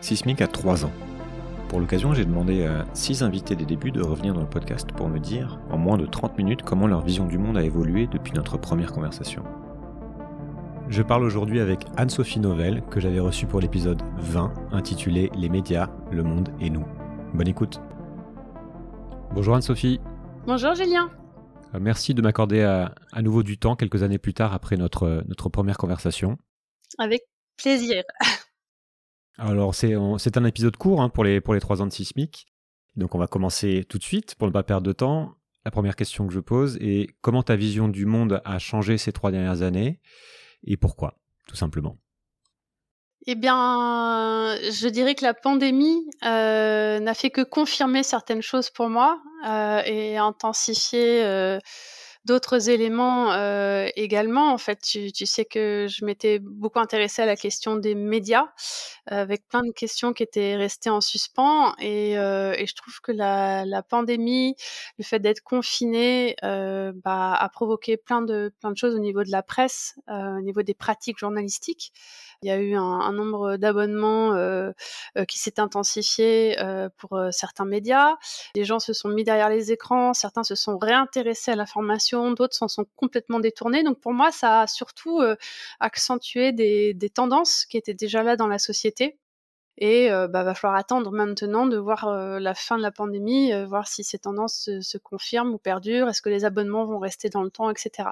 Sismic a 3 ans. Pour l'occasion, j'ai demandé à 6 invités des débuts de revenir dans le podcast pour me dire, en moins de 30 minutes, comment leur vision du monde a évolué depuis notre première conversation. Je parle aujourd'hui avec Anne-Sophie Novelle, que j'avais reçue pour l'épisode 20, intitulé Les médias, le monde et nous. Bonne écoute. Bonjour Anne-Sophie. Bonjour Julien. Euh, merci de m'accorder euh, à, nouveau du temps quelques années plus tard après notre euh, première conversation. Avec plaisir. Alors c'est un épisode court hein, pour, les, pour les ans de sismique. Donc on va commencer tout de suite pour ne pas perdre de temps. La première question que je pose est comment ta vision du monde a changé ces trois dernières années et pourquoi, tout simplement Eh bien, je dirais que la pandémie euh, n'a fait que confirmer certaines choses pour moi euh, et intensifier euh, d'autres éléments euh, également. En fait, tu, sais que je m'étais beaucoup intéressée à la question des médias, euh, avec plein de questions qui étaient restées en suspens. Et, euh, je trouve que la, pandémie, le fait d'être confiné, bah, a provoqué plein de, plein de choses au niveau de la presse, au niveau des pratiques journalistiques. Il y a eu un, un nombre d'abonnements qui s'est intensifié pour certains médias. Les gens se sont mis derrière les écrans, certains se sont réintéressés à l'information d'autres s'en sont complètement détournés. Donc pour moi, ça a surtout euh, accentué des, tendances qui étaient déjà là dans la société et euh, bah, va falloir attendre maintenant de voir euh, la fin de la pandémie, voir si ces tendances se, se confirment ou perdurent, est-ce que les abonnements vont rester dans le temps, etc.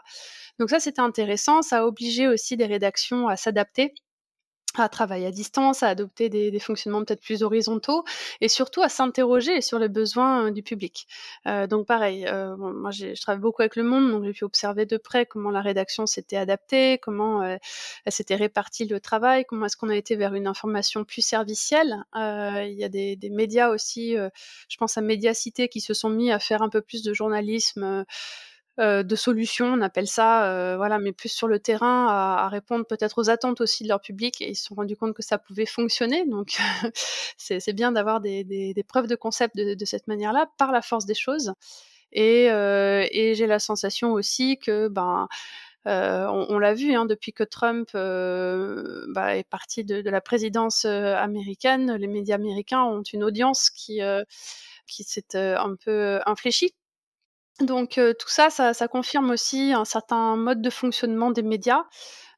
Donc ça, c'était intéressant. Ça a obligé aussi des rédactions à s'adapter à travailler à distance, à adopter des, des fonctionnements peut-être plus horizontaux et surtout à s'interroger sur les besoins euh, du public. Euh, donc pareil, euh, moi je travaille beaucoup avec le monde, donc j'ai pu observer de près comment la rédaction s'était adaptée, comment euh, elle s'était répartie le travail, comment est-ce qu'on a été vers une information plus servicielle. il y a des, des médias aussi, je pense à Médiacité, qui se sont mis à faire un peu plus de journalisme euh, de solutions, on appelle ça, euh, voilà, mais plus sur le terrain, à, répondre peut-être aux attentes aussi de leur public. Et ils se sont rendus compte que ça pouvait fonctionner. Donc, c'est bien d'avoir des, preuves de concept de, cette manière-là, par la force des choses. Et, euh, j'ai la sensation aussi que, ben, on, l'a vu hein, depuis que Trump bah, est parti de, de, la présidence américaine, les médias américains ont une audience qui, qui s'est un peu infléchie donc tout ça, ça, confirme aussi un certain mode de fonctionnement des médias,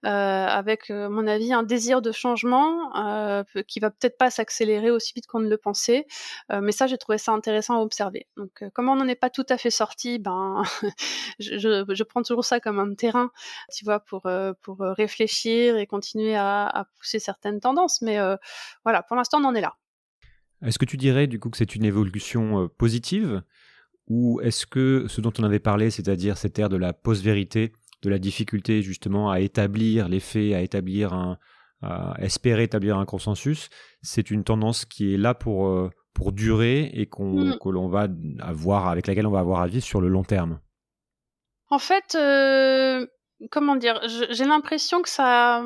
avec, à mon avis, un désir de changement euh, qui va peut-être pas s'accélérer aussi vite qu'on ne le pensait. mais ça, j'ai trouvé ça intéressant à observer. Donc, comme on n'en est pas tout à fait sorti, ben, je, prends toujours ça comme un terrain, tu vois, pour réfléchir et continuer à pousser certaines tendances. Mais voilà, pour l'instant, on en est là. Est-ce que tu dirais du coup que c'est une évolution positive ou est-ce que ce dont on avait parlé, c'est-à-dire cette ère de la post-vérité, de la difficulté justement à établir les faits, à établir un, espérer établir un consensus, c'est une tendance qui est là pour, euh, pour durer et qu'on, mm. va avoir, avec laquelle on va avoir à vivre sur le long terme. En fait, euh, comment dire, j'ai l'impression que ça.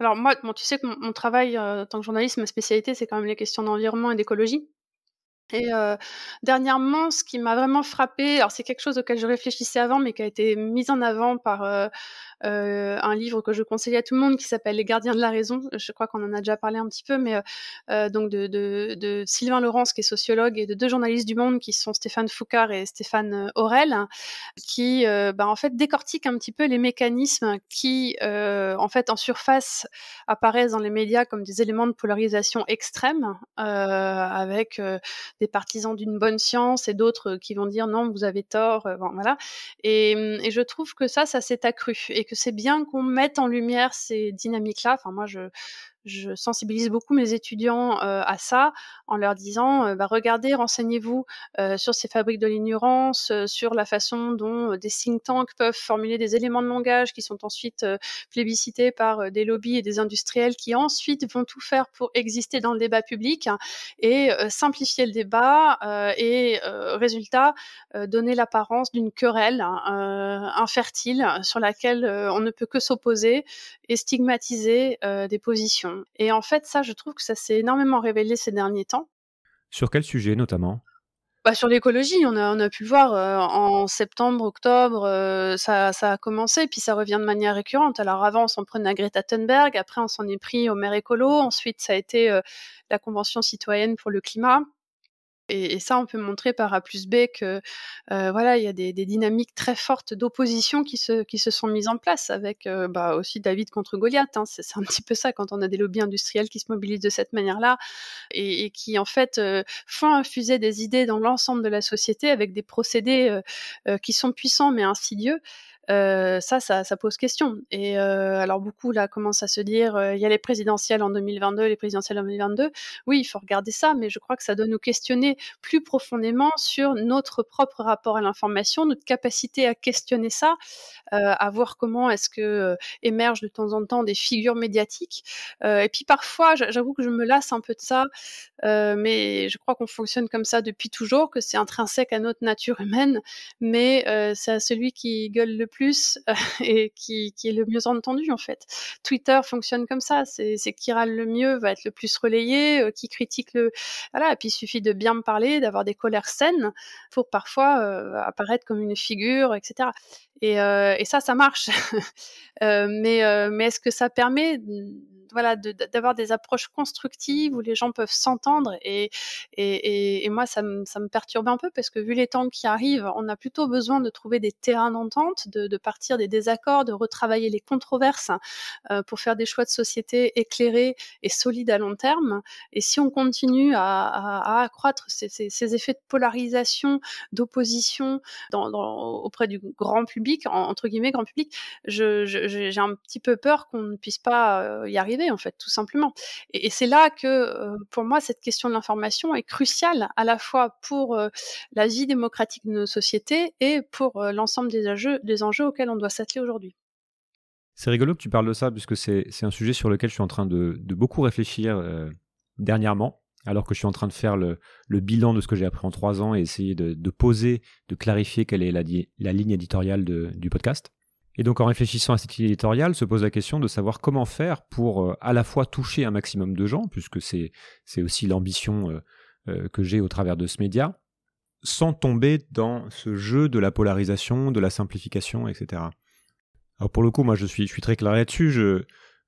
Alors moi, tu sais que mon, travail euh, en tant que journaliste, ma spécialité, c'est quand même les questions d'environnement et d'écologie. Et dernièrement, ce qui m'a vraiment frappé, alors c'est quelque chose auquel je réfléchissais avant, mais qui a été mis en avant par euh, un livre que je conseille à tout le monde qui s'appelle Les gardiens de la raison. Je crois qu'on en a déjà parlé un petit peu, mais euh, euh, donc de, Sylvain Laurence qui est sociologue et de deux journalistes du Monde qui sont Stéphane Foucard et Stéphane Aurel, qui bah, en fait décortiquent un petit peu les mécanismes qui en fait en surface apparaissent dans les médias comme des éléments de polarisation extrême, avec des partisans d'une bonne science et d'autres qui vont dire non vous avez tort, voilà. Et, et, je trouve que ça ça s'est accru et que c'est bien qu'on mette en lumière ces dynamiques-là. Enfin, moi, je, je sensibilise beaucoup mes étudiants à ça en leur disant bah, regardez, renseignez-vous sur ces fabriques de l'ignorance, sur la façon dont des think tanks peuvent formuler des éléments de langage qui sont ensuite plébiscités par des lobbies et des industriels qui ensuite vont tout faire pour exister dans le débat public et simplifier le débat et résultat donner l'apparence d'une querelle infertile sur laquelle on ne peut que s'opposer et stigmatiser des positions. Hein. Et en fait, ça, je trouve que ça s'est énormément révélé ces derniers temps. Sur quel sujet notamment bah, sur l'écologie, on a, pu voir euh, en septembre, octobre, euh, ça, a commencé, puis ça revient de manière récurrente. Alors avant, on s'en prenait à Greta Thunberg, après on s'en est pris au maire écolo, ensuite ça a été euh, la Convention citoyenne pour le climat, et, et, ça, on peut montrer par A plus B que euh, voilà, il y a des, dynamiques très fortes d'opposition qui se, qui se sont mises en place avec euh, bah, aussi David contre Goliath. Hein. C'est, un petit peu ça quand on a des lobbies industriels qui se mobilisent de cette manière-là et, qui en fait euh, font infuser des idées dans l'ensemble de la société avec des procédés qui sont puissants mais insidieux. Euh, ça, ça, ça, pose question. Et euh, alors beaucoup là commencent à se dire, euh, il y a les présidentielles en 2022, les présidentielles en 2022. Oui, il faut regarder ça, mais je crois que ça doit nous questionner plus profondément sur notre propre rapport à l'information, notre capacité à questionner ça, euh, à voir comment est-ce que émergent de temps en temps des figures médiatiques. et puis parfois, j'avoue que je me lasse un peu de ça, mais je crois qu'on fonctionne comme ça depuis toujours, que c'est intrinsèque à notre nature humaine, mais c'est à celui qui gueule le plus plus euh, et qui, est le mieux entendu en fait. Twitter fonctionne comme ça, c'est qui râle le mieux va être le plus relayé, euh, qui critique le... Voilà, et puis il suffit de bien me parler, d'avoir des colères saines pour parfois euh, apparaître comme une figure, etc. Et, ça, ça marche. mais est-ce que ça permet voilà, d'avoir des approches constructives où les gens peuvent s'entendre. Et, et, et, moi, ça me, ça me perturbe un peu parce que vu les temps qui arrivent, on a plutôt besoin de trouver des terrains d'entente, de, partir des désaccords, de retravailler les controverses euh, pour faire des choix de société éclairés et solides à long terme. Et si on continue à, accroître ces, effets de polarisation, d'opposition dans, auprès du grand public, entre guillemets grand public, j'ai un petit peu peur qu'on ne puisse pas euh, y arriver en fait, tout simplement. Et, c'est là que, euh, pour moi, cette question de l'information est cruciale à la fois pour euh, la vie démocratique de nos sociétés et pour euh, l'ensemble des enjeux, auxquels on doit s'atteler aujourd'hui. C'est rigolo que tu parles de ça, puisque c'est un sujet sur lequel je suis en train de, beaucoup réfléchir dernièrement, alors que je suis en train de faire le, bilan de ce que j'ai appris en trois ans et essayer de, poser, de clarifier quelle est la, ligne éditoriale du podcast. Et donc en réfléchissant à cette éditoriale, se pose la question de savoir comment faire pour euh, à la fois toucher un maximum de gens, puisque c'est aussi l'ambition euh, euh, que j'ai au travers de ce média, sans tomber dans ce jeu de la polarisation, de la simplification, etc. Alors pour le coup, moi je suis, je suis très clair là-dessus, je,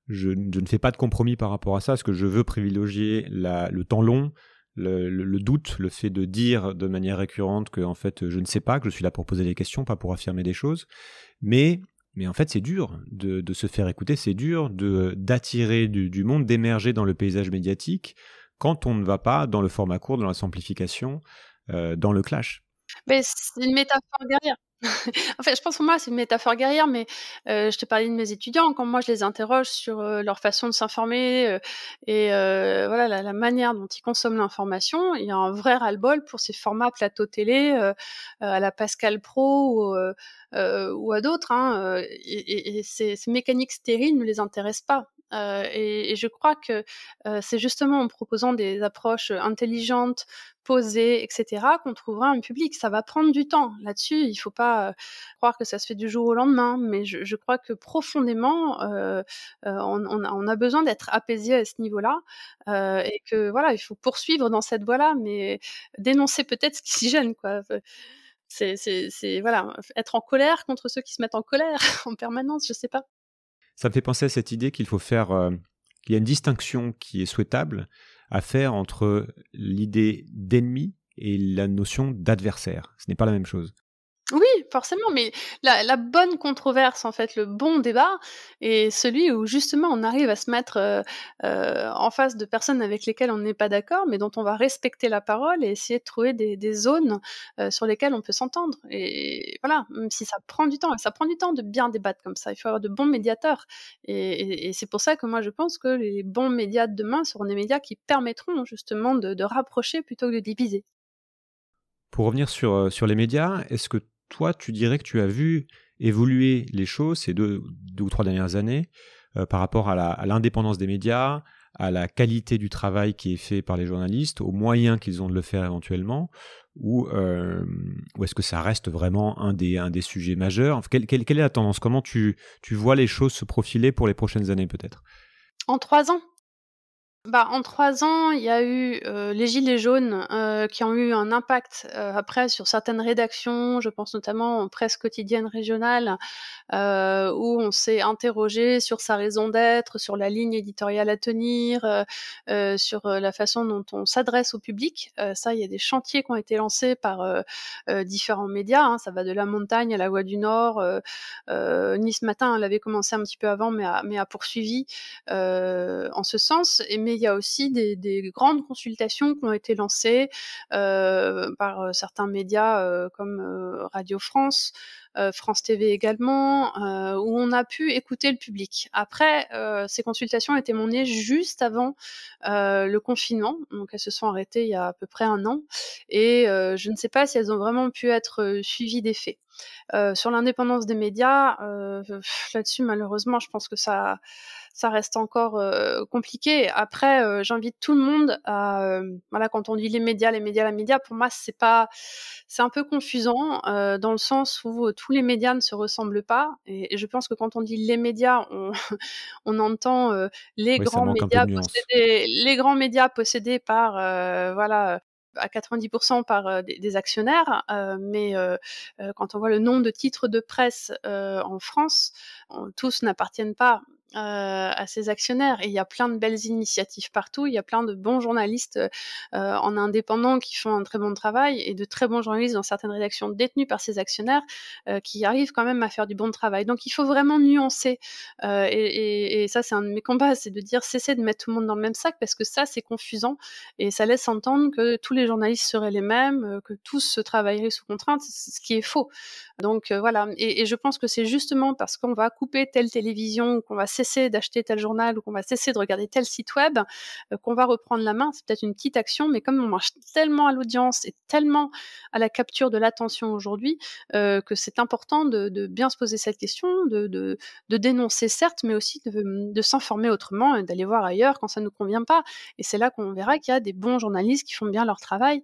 je, ne fais pas de compromis par rapport à ça, parce que je veux privilégier le temps long, le, le, doute, le fait de dire de manière récurrente que en fait je ne sais pas, que je suis là pour poser des questions, pas pour affirmer des choses, mais mais en fait, c'est dur de, se faire écouter, c'est dur de d'attirer du, monde, d'émerger dans le paysage médiatique quand on ne va pas dans le format court, dans la simplification, euh, dans le clash. Mais c'est une métaphore derrière. en fait, je pense pour moi, c'est une métaphore guerrière, mais euh, je te parlais de mes étudiants. Quand moi, je les interroge sur euh, leur façon de s'informer euh, et voilà la, manière dont ils consomment l'information, il y a un vrai ras-le-bol pour ces formats plateau télé à la Pascal Pro ou, à d'autres. Hein, et, ces, mécaniques stériles ne les intéressent pas. Euh, et, je crois que euh, c'est justement en proposant des approches intelligentes, posées, etc., qu'on trouvera un public. Ça va prendre du temps. Là-dessus, il ne faut pas croire que ça se fait du jour au lendemain, mais je, crois que profondément, euh, on, a, on, a, besoin d'être apaisé à ce niveau-là, et que voilà, il faut poursuivre dans cette voie-là, mais dénoncer peut-être ce qui s'y gêne, quoi. C'est voilà, être en colère contre ceux qui se mettent en colère en permanence, je sais pas. Ça me fait penser à cette idée qu'il faut faire, euh, qu'il y a une distinction qui est souhaitable à faire entre l'idée d'ennemi et la notion d'adversaire. Ce n'est pas la même chose. Oui, forcément, mais la, bonne controverse, en fait, le bon débat est celui où justement on arrive à se mettre euh, euh, en face de personnes avec lesquelles on n'est pas d'accord, mais dont on va respecter la parole et essayer de trouver des, zones euh, sur lesquelles on peut s'entendre. Et voilà, même si ça prend du temps, et ça prend du temps de bien débattre comme ça, il faut avoir de bons médiateurs. Et, c'est pour ça que moi je pense que les bons médias de demain seront des médias qui permettront justement de, rapprocher plutôt que de diviser. Pour revenir sur les médias, est-ce que toi, tu dirais que tu as vu évoluer les choses ces deux, ou trois dernières années euh, par rapport à l'indépendance des médias, à la qualité du travail qui est fait par les journalistes, aux moyens qu'ils ont de le faire éventuellement, ou, euh, est-ce que ça reste vraiment un des, un des sujets majeurs quelle, est la tendance Comment tu, tu vois les choses se profiler pour les prochaines années peut-être En trois ans bah, en trois ans, il y a eu euh, les Gilets jaunes euh, qui ont eu un impact euh, après sur certaines rédactions, je pense notamment en presse quotidienne régionale, où on s'est interrogé sur sa raison d'être, sur la ligne éditoriale à tenir, sur la façon dont on s'adresse au public. ça, il y a des chantiers qui ont été lancés par différents médias. Hein. ça va de la montagne à la voie du Nord. nice Matin, elle avait commencé un petit peu avant, mais a, poursuivi en ce sens il y a aussi des, grandes consultations qui ont été lancées euh, par euh, certains médias euh, comme Radio France, France TV également, où on a pu écouter le public. Après, ces consultations ont été menées juste avant le confinement, donc elles se sont arrêtées il y a à peu près un an, et je ne sais pas si elles ont vraiment pu être suivies des faits. Euh, sur l'indépendance des médias, euh, là-dessus, malheureusement, je pense que ça, reste encore euh, compliqué. Après, j'invite tout le monde à, voilà, quand on dit les médias, les médias, la médias, pour moi, c'est pas, c'est un peu confusant dans le sens où tous les médias ne se ressemblent pas. Et, je pense que quand on dit les médias, on, entend les grands médias possédés, les grands médias possédés par, voilà, à 90% par euh, des, actionnaires, euh, mais euh, quand on voit le nombre de titres de presse en France, tous n'appartiennent pas euh, à ses actionnaires. Et il y a plein de belles initiatives partout, il y a plein de bons journalistes euh, en indépendant qui font un très bon travail et de très bons journalistes dans certaines rédactions détenues par ses actionnaires euh, qui arrivent quand même à faire du bon travail. Donc il faut vraiment nuancer. Et, ça, c'est un de mes combats, c'est de dire cessez de mettre tout le monde dans le même sac parce que ça, c'est confusant et ça laisse entendre que tous les journalistes seraient les mêmes, que tous se travailleraient sous contrainte, ce qui est faux. Donc voilà, et, et je pense que c'est justement parce qu'on va couper telle télévision, qu'on va cesser d'acheter tel journal ou qu'on va cesser de regarder tel site web, euh, qu'on va reprendre la main. C'est peut-être une petite action, mais comme on marche tellement à l'audience et tellement à la capture de l'attention aujourd'hui, euh, que c'est important de, bien se poser cette question, de, dénoncer certes, mais aussi de, s'informer autrement et d'aller voir ailleurs quand ça ne nous convient pas. Et c'est là qu'on verra qu'il y a des bons journalistes qui font bien leur travail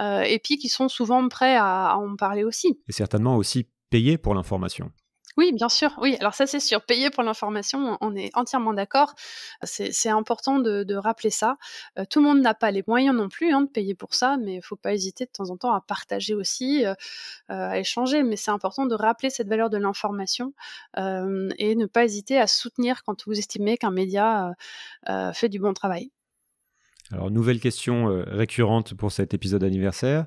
euh, et puis qui sont souvent prêts à, à en parler aussi. Et certainement aussi payer pour l'information. Oui, bien sûr. Oui, alors ça c'est sûr. Payer pour l'information, on est entièrement d'accord. C'est important de, rappeler ça. Euh, tout le monde n'a pas les moyens non plus hein, de payer pour ça, mais il ne faut pas hésiter de temps en temps à partager aussi, euh, euh, à échanger. Mais c'est important de rappeler cette valeur de l'information et ne pas hésiter à soutenir quand vous estimez qu'un média fait du bon travail. Alors, nouvelle question récurrente pour cet épisode anniversaire.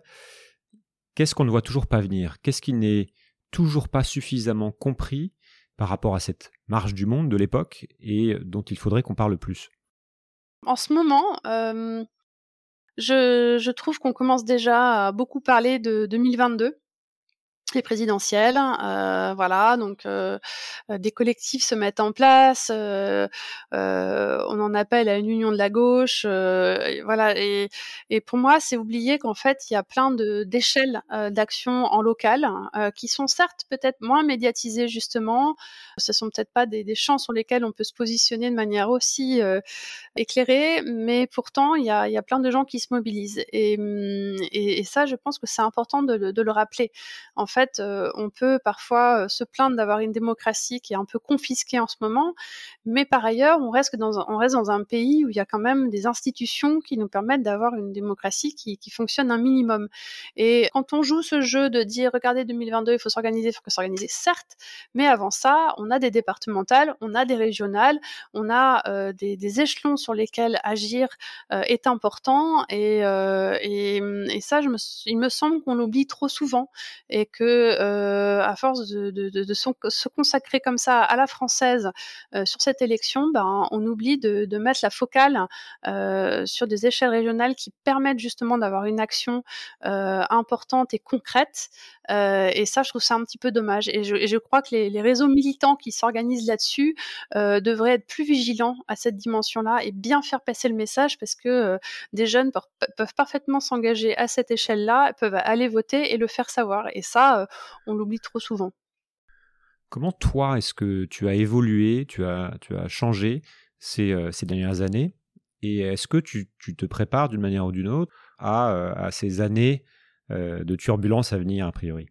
Qu'est-ce qu'on ne voit toujours pas venir Qu'est-ce qui n'est toujours pas suffisamment compris par rapport à cette marche du monde de l'époque et dont il faudrait qu'on parle plus En ce moment, euh, je, je, trouve qu'on commence déjà à beaucoup parler de 2022 les présidentielles, euh, voilà, donc euh, des collectifs se mettent en place, euh, on en appelle à une union de la gauche, voilà, et, pour moi c'est oublier qu'en fait il y a plein de d'échelles d'action en local qui sont certes peut-être moins médiatisées justement, ce sont peut-être pas des, champs sur lesquels on peut se positionner de manière aussi éclairée, mais pourtant il y a, plein de gens qui se mobilisent et, hum, ça je pense que c'est important de, de le rappeler en fait fait, euh, on peut parfois euh, se plaindre d'avoir une démocratie qui est un peu confisquée en ce moment, mais par ailleurs, on reste dans un, reste dans un pays où il y a quand même des institutions qui nous permettent d'avoir une démocratie qui, fonctionne un minimum. Et quand on joue ce jeu de dire, regardez 2022, il faut s'organiser, il faut que s'organiser, certes, mais avant ça, on a des départementales, on a des régionales, on a euh, des, échelons sur lesquels agir est important, et, et, ça, je il me semble qu'on l'oublie trop souvent et que euh, à force de, se consacrer comme ça à la française euh, sur cette élection, ben, on oublie de, mettre la focale euh, sur des échelles régionales qui permettent justement d'avoir une action importante et concrète. et ça, je trouve ça un petit peu dommage. Et je, crois que les, les, réseaux militants qui s'organisent là-dessus devraient être plus vigilants à cette dimension-là et bien faire passer le message parce que des jeunes peuvent parfaitement s'engager à cette échelle-là, peuvent aller voter et le faire savoir. Et ça, on l'oublie trop souvent. Comment toi, est-ce que tu as évolué, tu as, tu as changé ces, ces dernières années Et est-ce que tu, te prépares d'une manière ou d'une autre à, à ces années de turbulence à venir, a priori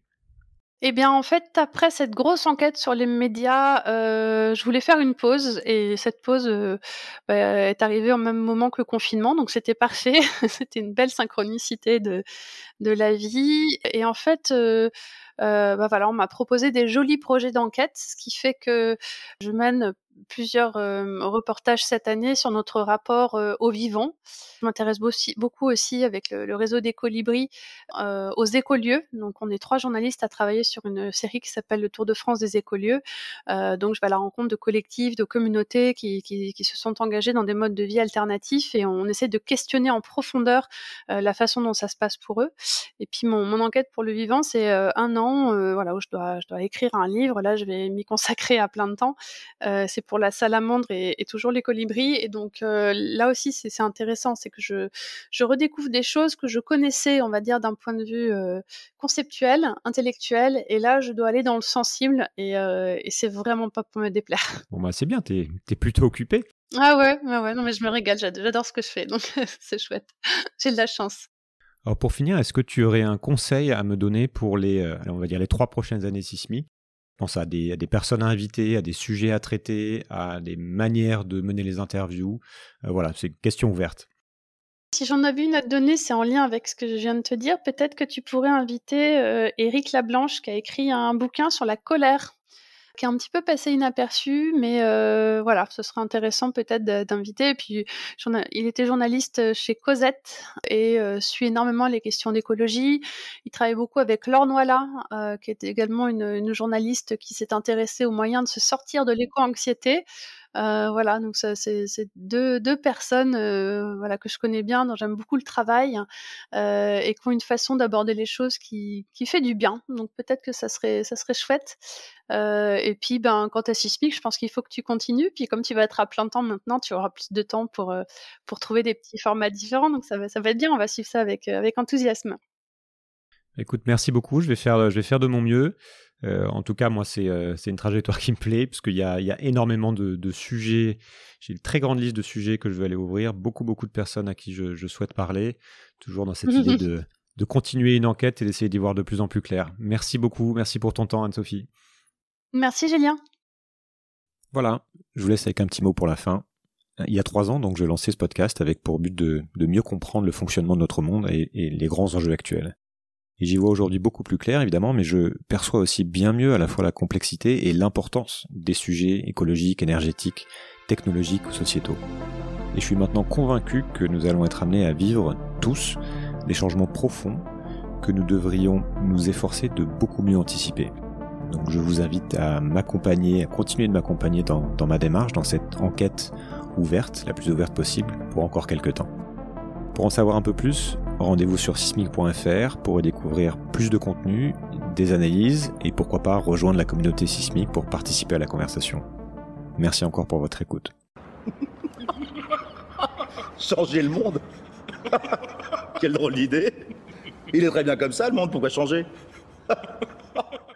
eh bien, en fait, après cette grosse enquête sur les médias, euh, je voulais faire une pause et cette pause euh, bah, est arrivée au même moment que le confinement, donc c'était parfait. c'était une belle synchronicité de, de la vie. Et en fait, euh, euh, bah on m'a proposé des jolis projets d'enquête, ce qui fait que je mène plusieurs euh, reportages cette année sur notre rapport aux euh, au vivant. Je m'intéresse beaucoup aussi avec le, réseau des colibris aux écolieux. Donc on est trois journalistes à travailler sur une série qui s'appelle Le Tour de France des écolieux. donc je vais à la rencontre de collectifs, de communautés qui, qui, se sont engagés dans des modes de vie alternatifs et on essaie de questionner en profondeur la façon dont ça se passe pour eux. Et puis mon, enquête pour le vivant, c'est euh, un an, euh, voilà, où je dois, je dois écrire un livre. Là, je vais m'y consacrer à plein de temps. Euh, c'est pour la salamandre et, et, toujours les colibris. Et donc là aussi, c'est intéressant, c'est que je, je redécouvre des choses que je connaissais, on va dire, d'un point de vue conceptuel, intellectuel. Et là, je dois aller dans le sensible. Et, c'est vraiment pas pour me déplaire. Bon bah c'est bien, t'es es plutôt occupée. Ah ouais, ouais, ouais, non mais je me régale, j'adore ce que je fais, donc c'est chouette. J'ai de la chance. Alors pour finir, est-ce que tu aurais un conseil à me donner pour les, euh, on va dire les trois prochaines années sismiques Je pense à des, personnes à inviter, à des sujets à traiter, à des manières de mener les interviews. Euh, voilà, c'est une question ouverte. Si j'en avais une à te donner, c'est en lien avec ce que je viens de te dire. Peut-être que tu pourrais inviter Eric euh, Éric Lablanche qui a écrit un bouquin sur la colère qui est un petit peu passé inaperçu, mais euh, voilà, ce serait intéressant peut-être d'inviter. Puis il était journaliste euh, chez Cosette et euh, suit énormément les questions d'écologie. Il travaille beaucoup avec Laure Noila, qui est également une, une journaliste qui s'est intéressée aux moyens de se sortir de l'éco-anxiété. Euh, voilà, donc ça, c'est, deux, personnes euh, voilà, que je connais bien, dont j'aime beaucoup le travail euh, et qui ont une façon d'aborder les choses qui, qui fait du bien. Donc peut-être que ça serait, ça serait chouette. et puis, ben, quant à Sismic, je pense qu'il faut que tu continues. Puis, comme tu vas être à plein temps maintenant, tu auras plus de temps pour, pour trouver des petits formats différents. Donc, ça va, ça va être bien. On va suivre ça avec, avec enthousiasme. Écoute, merci beaucoup. Je vais, faire, je vais faire de mon mieux. Euh, en tout cas, moi, euh, c'est une trajectoire qui me plaît, parce qu'il y, a, énormément de, sujets. J'ai une très grande liste de sujets que je vais aller ouvrir. Beaucoup, beaucoup de personnes à qui je, souhaite parler. Toujours dans cette idée de, de continuer une enquête et d'essayer d'y voir de plus en plus clair. Merci beaucoup. Merci pour ton temps, Anne-Sophie. Merci, Julien. Voilà. Je vous laisse avec un petit mot pour la fin. Il y a trois ans, donc, je lançais ce podcast avec pour but de, mieux comprendre le fonctionnement de notre monde et les grands enjeux actuels j'y vois aujourd'hui beaucoup plus clair, évidemment, mais je perçois aussi bien mieux à la fois la complexité et l'importance des sujets écologiques, énergétiques, technologiques ou sociétaux. Et je suis maintenant convaincu que nous allons être amenés à vivre, tous, des changements profonds que nous devrions nous efforcer de beaucoup mieux anticiper. Donc je vous invite à m'accompagner, à continuer de m'accompagner dans, dans, ma démarche, dans cette enquête ouverte, la plus ouverte possible, pour encore quelques temps. Pour en savoir un peu plus, Rendez-vous sur sismic.fr pour y découvrir plus de contenu, des analyses et pourquoi pas rejoindre la communauté sismique pour participer à la conversation. Merci encore pour votre écoute. changer le monde Quelle drôle d'idée Il est très bien comme ça, le monde, pourquoi changer